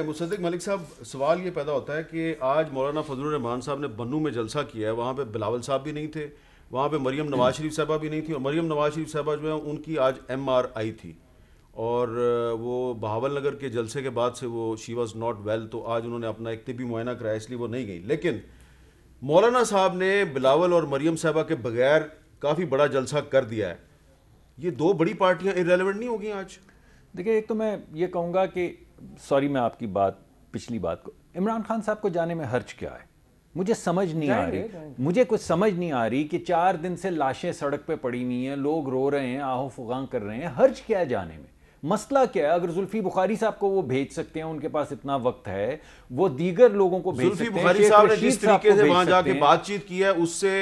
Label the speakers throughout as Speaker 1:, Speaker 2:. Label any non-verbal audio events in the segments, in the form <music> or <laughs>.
Speaker 1: मुसद्दिक मलिक साहब सवाल ये पैदा होता है कि आज मौलाना फजल रहमान साहब ने बन्नू में जलसा किया है वहाँ पे बिलावल साहब भी नहीं थे वहाँ पे मरीम नवाज शरीफ साहबा भी नहीं थी और मरीम नवाज शरीफ साहबा जो है उनकी आज एम आर आई थी और वो बहावल नगर के जलसे के बाद से वो शी वॉज़ नॉट वेल तो आज उन्होंने अपना एक तिबी मुआयना कराया इसलिए वो नहीं गई लेकिन मौलाना साहब ने बिलावल और मरीम साहबा के बगैर काफ़ी बड़ा जलसा कर दिया है ये दो बड़ी पार्टियाँ इरेलीवेंट नहीं होगी आज देखिए एक तो मैं ये कहूँगा कि सॉरी मैं आपकी
Speaker 2: बात पिछली बात को इमरान खान साहब को जाने में हर्ज क्या है मुझे समझ नहीं आ रही मुझे कुछ समझ नहीं आ रही कि चार दिन से लाशें सड़क पे पड़ी हुई हैं लोग रो रहे हैं आहो फुगा कर रहे हैं हर्ज क्या है जाने में मसला क्या है अगर जुल्फी बुखारी साहब को वो भेज सकते हैं उनके पास
Speaker 1: इतना वक्त है वो दीगर लोगों को भेज सकते बुखारी साहब ने जिस तरीके से वहां जाके बातचीत की है उससे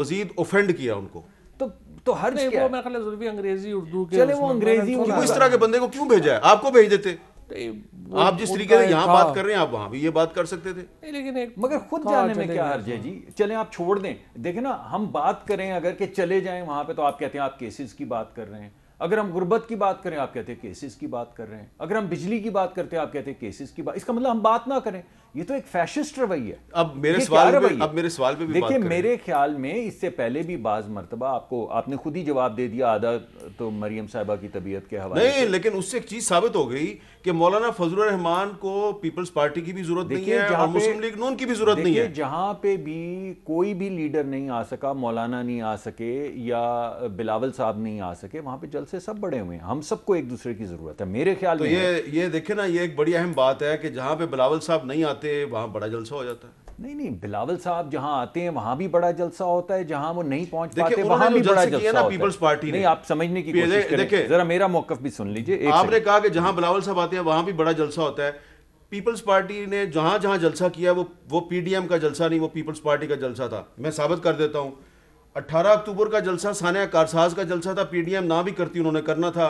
Speaker 1: मजीद ओफेंड किया उनको तो
Speaker 3: तो हर जगह अंग्रेजी उर्दू के चले वो अंग्रेजी इस तरह के
Speaker 1: बंदे को क्यों भेजा है आपको भेज देते आप जिस तरीके से यहाँ बात कर रहे हैं आप वहाँ भी ये बात कर सकते थे
Speaker 3: लेकिन एक मगर खुद जाने में क्या
Speaker 2: हर्ज है जी चले आप छोड़ दें देखे ना हम बात करें अगर के चले जाएं वहाँ पे तो आप कहते हैं आप केसेस की बात कर रहे हैं अगर हम गुर्बत की बात करें आप कहते हैं केसेस की बात कर रहे हैं अगर हम बिजली की बात करते हैं आप कहते हैं केसेस की बात इसका मतलब हम बात ना करें ये तो एक फैशिस्ट रवैया अब मेरे सवाल अब मेरे
Speaker 1: सवाल पे भी देखिए मेरे
Speaker 2: ख्याल में इससे पहले भी बाज मरतबा आपको आपने खुद ही जवाब दे दिया आधा
Speaker 1: तो मरियम साहबा की तबीयत के हवाले नहीं लेकिन उससे एक चीज साबित हो गई कि मौलाना फजल रहमान को पीपल्स पार्टी की भी जरूरत नहीं है और मुस्लिम लीग नून की भी जरूरत नहीं है
Speaker 2: जहां पे भी कोई भी लीडर नहीं आ सका मौलाना नहीं आ सके या बिलावल साहब नहीं आ सके वहां पर जल से सब बड़े हुए हैं हम सबको एक दूसरे की ज़रूरत है मेरे ख्याल तो में ये
Speaker 1: है। ये देखे ना ये एक बड़ी अहम बात है कि जहाँ पे बिलावल साहब नहीं आते वहाँ बड़ा जलसा हो जाता है नहीं नहीं बिलावल साहब जहाँ
Speaker 2: आते हैं वहाँ भी बड़ा जलसा होता है जहाँ वो नहीं पहुँच पाते वहाँ भी बड़ा जलसा होता है पीपल्स पार्टी नहीं आप
Speaker 1: समझने की कोशिश करें जरा
Speaker 2: मेरा मौकफ भी सुन लीजिए आपने
Speaker 1: कहा कि जहाँ बिलावल साहब आते हैं वहाँ भी बड़ा जलसा होता है पीपल्स पार्टी ने जहाँ जहाँ जलसा किया वो वो पीडीएम का जलसा नहीं वो पीपल्स पार्टी का जलसा था मैं साबित कर देता हूँ 18 अक्टूबर का जलसा सानिया कारसाज का जलसा था पीडीएम ना भी करती उन्होंने करना था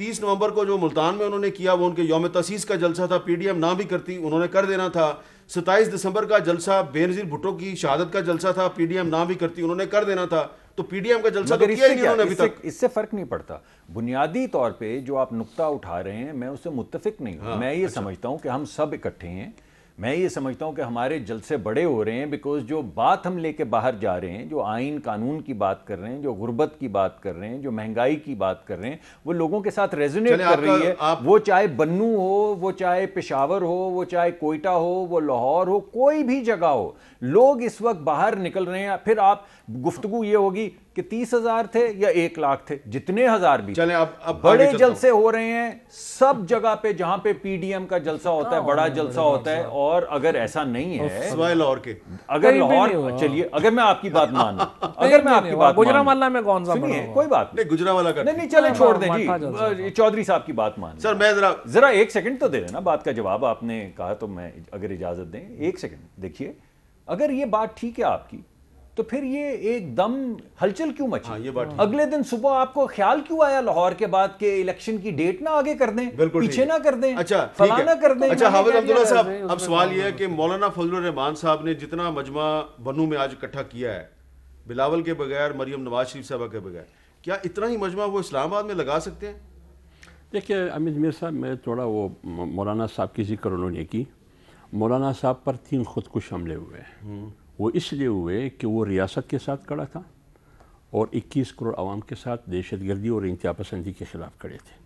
Speaker 1: 30 नवंबर को जो मुल्तान में उन्होंने किया वो उनके योम तसीस का जलसा था पीडीएम ना भी करती उन्होंने कर देना था 27 दिसंबर का जलसा बेनजीर भुट्टो की शहादत का जलसा था पीडीएम ना भी करती उन्होंने कर देना था तो पीडीएम का जलसा तो किया ही उन्होंने अभी तक
Speaker 2: इससे फर्क नहीं पड़ता बुनियादी तौर पर जो आप नुकता उठा रहे हैं मैं उससे मुतफिक नहीं हूँ हाँ, मैं ये अच्छा। समझता हूँ कि हम सब इकट्ठे हैं मैं ये समझता हूँ कि हमारे जलसे बड़े हो रहे हैं बिकॉज जो बात हम लेके बाहर जा रहे हैं जो आइन कानून की बात कर रहे हैं जो गुर्बत की बात कर रहे हैं जो महंगाई की बात कर रहे हैं वो लोगों के साथ रेजोनेट कर रही है आप... वो चाहे बन्नू हो वो चाहे पेशावर हो वो चाहे कोयटा हो वो लाहौर हो कोई भी जगह हो लोग इस वक्त बाहर निकल रहे हैं फिर आप गुफ्तु ये होगी कि तीस हजार थे या एक लाख थे जितने हजार भी चले अब, अब बड़े जलसे हो रहे हैं सब जगह पे जहां पे पीडीएम का जलसा होता है हाँ, बड़ा जलसा होता है और अगर ऐसा नहीं है लाहौर के अगर लाहौर चलिए अगर मैं आपकी बात मान अगर मैं आपकी बात गुजरा वाला
Speaker 3: में कौन सा है
Speaker 2: कोई बात नहीं गुजरा वाला नहीं नहीं चले छोड़ हाँ, दें जी चौधरी साहब की बात मान सर मैं जरा जरा एक सेकंड तो दे देना बात का जवाब आपने कहा तो मैं अगर इजाजत दें एक सेकंड देखिए अगर ये बात ठीक है आपकी तो फिर ये एकदम हलचल क्यों मची हाँ, ये बात हाँ। अगले दिन सुबह आपको ख्याल क्यों आया लाहौर के बाद के इलेक्शन की डेट ना आगे कर दें पीछे ना कर दें अच्छा फलाना कर दें अच्छा हामिद अब्दुल्ला साहब अब तो सवाल ये है
Speaker 1: कि मौलाना फजल रहमान साहब ने जितना मजमा बनू में आज इकट्ठा किया है बिलावल के बगैर मरियम नवाज शरीफ साहबा के बगैर क्या इतना ही मजमा वो इस्लामाबाद में लगा सकते हैं
Speaker 4: देखिए अमित मीर साहब मैं थोड़ा वो मौलाना साहब की जिक्र उन्होंने की मौलाना साहब पर तीन खुदकुश हमले हुए हैं हम्म। वो इसलिए हुए कि वो रियासत के साथ खड़ा था और 21 करोड़ आवाम के साथ दहशत गर्दी और इंतहा पसंदी के ख़िलाफ़ खड़े थे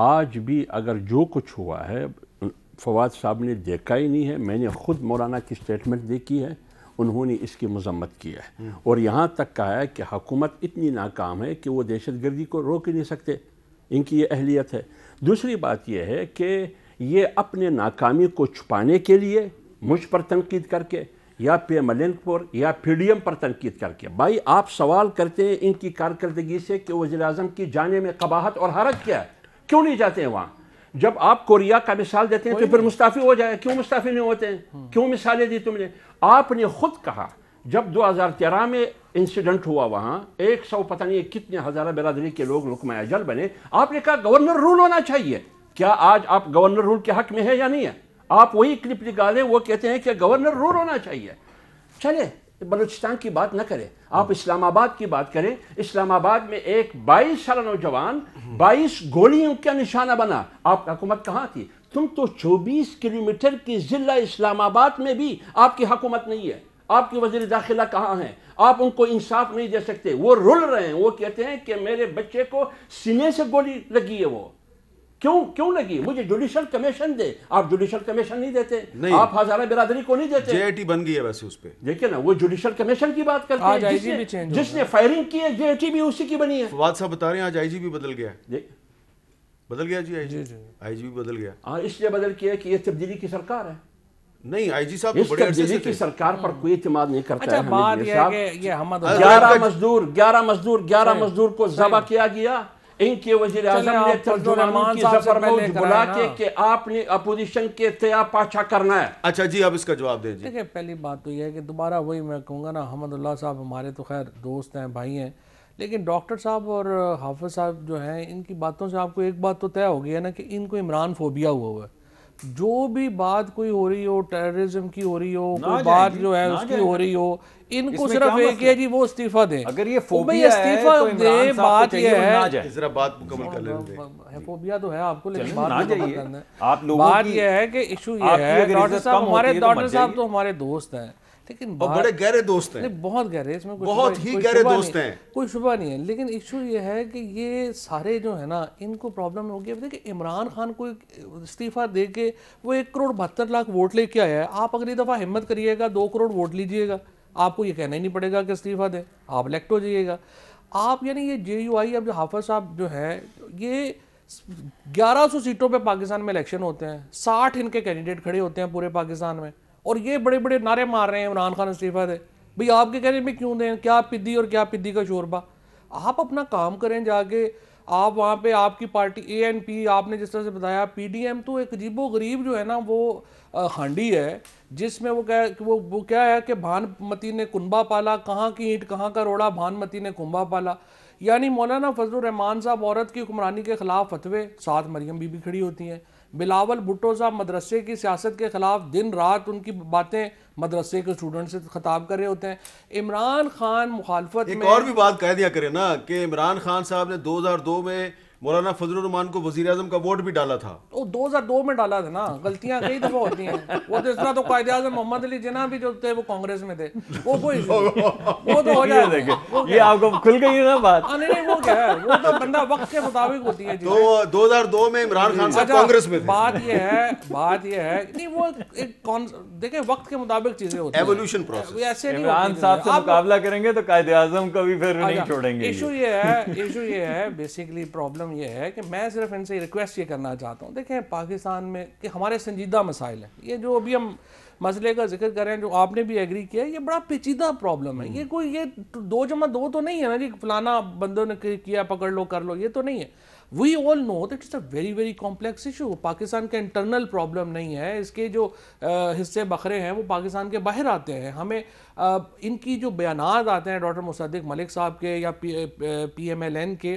Speaker 4: आज भी अगर जो कुछ हुआ है फवाद साहब ने देखा ही नहीं है मैंने ख़ुद मौलाना की स्टेटमेंट देखी है उन्होंने इसकी मजम्मत की है हम्म। और यहाँ तक कहा है कि हुकूमत इतनी नाकाम है कि वो दहशत गर्दी को रोक ही नहीं सकते इनकी ये अहलियत है दूसरी बात यह है कि ये अपने नाकामी को छुपाने के लिए मुझ पर तनकीद करके या एम अलिनपुर या पीडीएम पर तनकीद करके भाई आप सवाल करते हैं इनकी कारकर्दगी से कि वजी अजम की जाने में कबाहत और हरत क्या है क्यों नहीं जाते हैं वहाँ जब आप कोरिया का मिसाल देते हैं तो फिर मुस्ताफ़ी हो जाए क्यों मुस्ताफ़ी नहीं होते हैं हम्म। क्यों मिसालें दी तुमने आपने खुद कहा जब 2013 में इंसिडेंट हुआ वहाँ एक सौ पता नहीं कितने हज़ारा बरदरी के लोग रुकमा अजल बने आपने कहा गवर्नर रूल होना चाहिए क्या आज आप गवर्नर रूल के हक में है या नहीं है आप वही क्लिप निकालें वो कहते हैं कि गवर्नर रूल होना चाहिए चले बलूचिस्तान की बात ना करें आप इस्लामाबाद की बात करें इस्लामाबाद में एक 22 साल नौजवान 22 गोलियों का निशाना बना आपकी हुकूमत कहाँ थी तुम तो 24 किलोमीटर की ज़िला इस्लामाबाद में भी आपकी हुकूमत नहीं है आपकी वजीर दाखिला कहाँ हैं आप उनको इंसाफ नहीं दे सकते वो रुल रहे हैं वो कहते हैं कि मेरे बच्चे को सीने से गोली लगी है वो क्यों क्यों लगी मुझे जुडिशियल कमीशन दे आप जुडिशियल कमीशन नहीं देते नहीं। आप हजारा बिरादरी को नहीं देते जेएटी बन गई है वैसे उस पर देखिए ना वो जुडिशियल कमीशन की बात करते हैं जिसने, भी जिसने फायरिंग की है जेएटी भी उसी की बनी है
Speaker 1: बात साहब बता रहे हैं आज आईजी भी बदल गया है बदल गया जी आईजी आईजी भी बदल गया
Speaker 4: हाँ इसलिए बदल किया कि यह तब्दीली की सरकार है नहीं आईजी साहब तो इस तब्दीली की सरकार पर कोई इतमाद नहीं करता अच्छा, है बात ये, ये, ये हाँ, ग्यारह मजदूर ग्यारह मजदूर ग्यारह मजदूर को जबा किया गया इनके वजीर आजम ने जफरमौज बुला के हाँ। कि आपने अपोजिशन के तया पाछा करना है अच्छा जी अब इसका जवाब दीजिए
Speaker 3: देखिए पहली बात तो यह है कि दोबारा वही मैं कहूँगा ना हमदुल्ला साहब हमारे तो खैर दोस्त हैं भाई हैं लेकिन डॉक्टर साहब और हाफिज साहब जो हैं इनकी बातों से आपको एक बात तो तय हो गई है ना कि इनको इमरान फोबिया हुआ हुआ है जो भी बात कोई हो रही हो टेररिज्म की हो रही हो कोई बात जो है उसकी हो रही हो इनको सिर्फ एक है जी वो इस्तीफा दें अगर ये तो फोबिया इस्तीफा तो दे बात ये है जरा बात मुकम्मल कर लें हाँ, हाँ, हाँ, फोबिया तो है आपको लेकिन बात ना तो जाइए आप लोग बात ये है कि इशू ये है डॉक्टर साहब हमारे तो डॉक्टर साहब तो हमारे दोस्त हैं लेकिन और बड़े गहरे दोस्त हैं बहुत गहरे इसमें कुछ बहुत ही गहरे दोस्त हैं कोई शुभ नहीं है लेकिन इशू ये है कि ये सारे जो है ना इनको प्रॉब्लम होगी अब देखिए इमरान खान को इस्तीफा दे के वो एक करोड़ बहत्तर लाख वोट लेके आया है आप अगली दफ़ा हिम्मत करिएगा दो करोड़ वोट लीजिएगा आपको ये कहना ही नहीं पड़ेगा कि इस्तीफा दें आप इलेक्ट हो जाइएगा आप यानी ये जे यू आई अब जो हाफज साहब जो हैं ये 1100 सीटों पे पाकिस्तान में इलेक्शन होते हैं 60 इनके कैंडिडेट खड़े होते हैं पूरे पाकिस्तान में और ये बड़े बड़े नारे मार रहे हैं इमरान खान इस्तीफ़ा दे भाई आपके कहने में क्यों दें क्या पिद्दी और क्या पिद्दी का शोरबा आप अपना काम करें जाके आप वहाँ पे आपकी पार्टी ए एन पी आपने जिस तरह से बताया पी डी एम तो एक अजीबो गरीब जो है ना वो हांडी है जिसमें वो क्या वो वो क्या है कि भानमती ने कुंबा पाला कहाँ की ईंट कहाँ का रोड़ा भानमती ने कुंबा पाला यानी मौलाना फजल रहमान साहब औरत की हुक्मरानी के खिलाफ फतवे साथ मरियम बीबी खड़ी होती हैं बिलावल भुट्टो साहब मदरसे की सियासत के ख़िलाफ़ दिन रात उनकी बातें मदरसे के स्टूडेंट से खताब कर रहे होते हैं इमरान खान मुखालफत एक में और भी
Speaker 1: बात कह दिया करें ना कि इमरान खान साहब ने 2002 में मौलाना फजलरहमान को वजी अजम का वोट भी डाला था
Speaker 3: वो दो हजार दो में डाला था ना गलतियाँ कई दफ़ा होती हैं वो तो इस तरह तो कायदे आजम मोहम्मद अली जिना भी जो थे वो कांग्रेस में थे वो कोई <laughs> वो
Speaker 2: तो हो जाए ये आपको खुल गई ना बात हाँ, नहीं है
Speaker 3: वो तो बंदा वक्त के मुताबिक होती है
Speaker 1: तो में इमरान खान अच्छा, कांग्रेस में बात ये है बात ये है
Speaker 3: नहीं वो एक कौन देखे वक्त के मुताबिक चीजें होती एवोल्यूशन प्रोसेस इमरान साहब से मुकाबला
Speaker 2: करेंगे तो आजम फिर नहीं अच्छा, छोड़ेंगे इशू
Speaker 3: ये है इशू ये है बेसिकली प्रॉब्लम ये है कि मैं सिर्फ इनसे रिक्वेस्ट ये करना चाहता हूँ देखें पाकिस्तान में कि हमारे संजीदा मसाइल है ये जो अभी हम मसले का जिक्र करें जो आपने भी एग्री किया ये बड़ा पेचीदा प्रॉब्लम है ये हम्म। कोई ये तो दो जमा दो तो नहीं है ना जी फलाना बंदों ने किया पकड़ लो कर लो ये तो नहीं है we all know that it's a very very complex issue Pakistan का इंटरनल प्रॉब्लम नहीं है इसके जो आ, हिस्से बखरे हैं वो पाकिस्तान के बाहर आते हैं हमें आ, इनकी जो बयान आते हैं डॉक्टर मुसद्दिक मलिक साहब के या पी एम एल एन के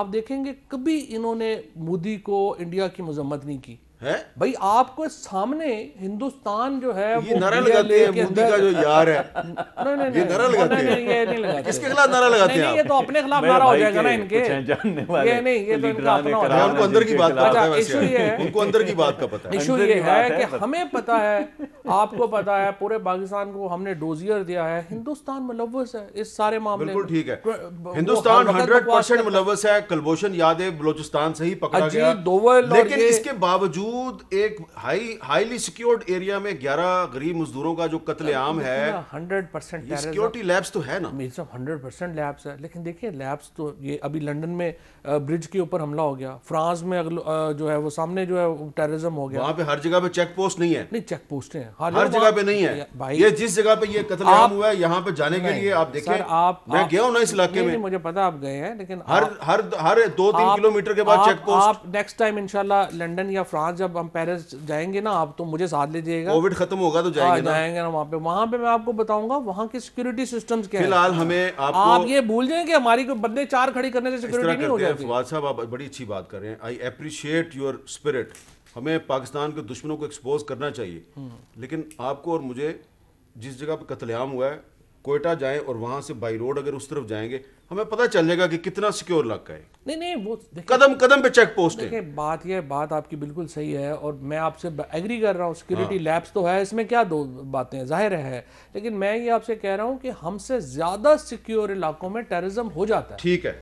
Speaker 3: आप देखेंगे कभी इन्होंने मोदी को इंडिया की मजम्मत नहीं की है भाई आपको सामने हिंदुस्तान जो है ये नारा लगाते हैं मोदी का जो यार
Speaker 1: है
Speaker 3: ये नारा लगाते हैं किसके खिलाफ नारा लगाते हैं ये तो अपने खिलाफ नारा हो जाएगा ना इनके
Speaker 1: ये
Speaker 3: नहीं ये तो, तो इनका अपना उनको अंदर की बात पता है अच्छा, इशू ये है उनको अंदर की बात का पता है इशू ये है कि हमें पता है आपको पता है पूरे पाकिस्तान को हमने डोजियर दिया है हिंदुस्तान मुलवस है इस सारे मामले बिल्कुल ठीक है हिंदुस्तान 100%
Speaker 1: मुलवस है कुलभूषण यादव बलोचिस्तान से ही पकड़ा गया लेकिन इसके बावजूद मौजूद एक हाई हाईली सिक्योर्ड एरिया में 11 गरीब मजदूरों का जो आम है
Speaker 3: 100 परसेंट सिक्योरिटी लैब्स तो है ना मेरे हंड्रेड परसेंट लैब्स है लेकिन देखिए लैब्स तो ये अभी लंदन में ब्रिज के ऊपर हमला हो गया फ्रांस में जो है वो सामने जो है टेररिज्म हो गया वहाँ पे हर जगह पे चेक पोस्ट नहीं है नहीं चेक पोस्ट है हर, जगह पे नहीं है भाई ये जिस
Speaker 1: जगह पे ये आम हुआ है
Speaker 3: यहाँ पे जाने के लिए आप देखिए आप मैं गया हूँ ना इस इलाके में मुझे पता आप गए हैं लेकिन हर
Speaker 1: हर हर दो तीन किलोमीटर के बाद चेक पोस्ट
Speaker 3: आप नेक्स्ट टाइम इनशाला लंडन या फ्रांस जब हम पेरिस जाएंगे ना आप तो मुझे साथ ले जाइएगा कोविड खत्म होगा तो जाएंगे हाँ, ना जाएंगे ना वहाँ पे वहाँ पे मैं आपको बताऊंगा वहाँ की सिक्योरिटी सिस्टम्स क्या फिलहाल हमें आपको आप ये भूल जाएं कि हमारी को बंदे चार खड़ी करने से सिक्योरिटी नहीं हो जाएगी
Speaker 1: फवाद साहब आप बड़ी अच्छी बात कर रहे हैं आई अप्रिशिएट योर स्पिरिट हमें पाकिस्तान के दुश्मनों को एक्सपोज करना चाहिए हम्म। लेकिन आपको और मुझे जिस जगह पर कतलेआम हुआ है कोयटा जाएं और वहाँ से बाई रोड अगर उस तरफ जाएंगे हमें पता चल जाएगा कि कितना सिक्योर इलाका है नहीं नहीं वो कदम कदम पे चेक पोस्ट है
Speaker 3: बात ये बात आपकी बिल्कुल सही है और मैं आपसे एग्री कर रहा हूँ सिक्योरिटी हाँ। लैब्स तो है इसमें क्या दो बातें जाहिर है लेकिन मैं ये आपसे कह रहा हूँ कि हमसे ज़्यादा सिक्योर इलाकों में टेररिज्म हो जाता है ठीक है